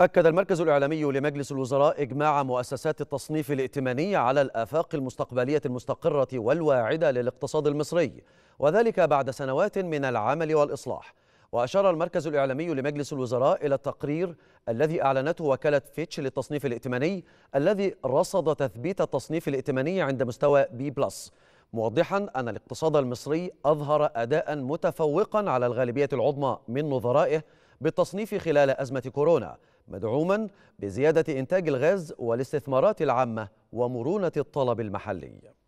أكد المركز الإعلامي لمجلس الوزراء إجماع مؤسسات التصنيف الائتماني على الآفاق المستقبلية المستقرة والواعدة للاقتصاد المصري وذلك بعد سنوات من العمل والإصلاح وأشار المركز الإعلامي لمجلس الوزراء إلى التقرير الذي أعلنته وكالة فيتش للتصنيف الائتماني الذي رصد تثبيت التصنيف الائتماني عند مستوى بي بلس موضحا أن الاقتصاد المصري أظهر أداء متفوقا على الغالبية العظمى من نظرائه بالتصنيف خلال أزمة كورونا مدعوما بزيادة إنتاج الغاز والاستثمارات العامة ومرونة الطلب المحلي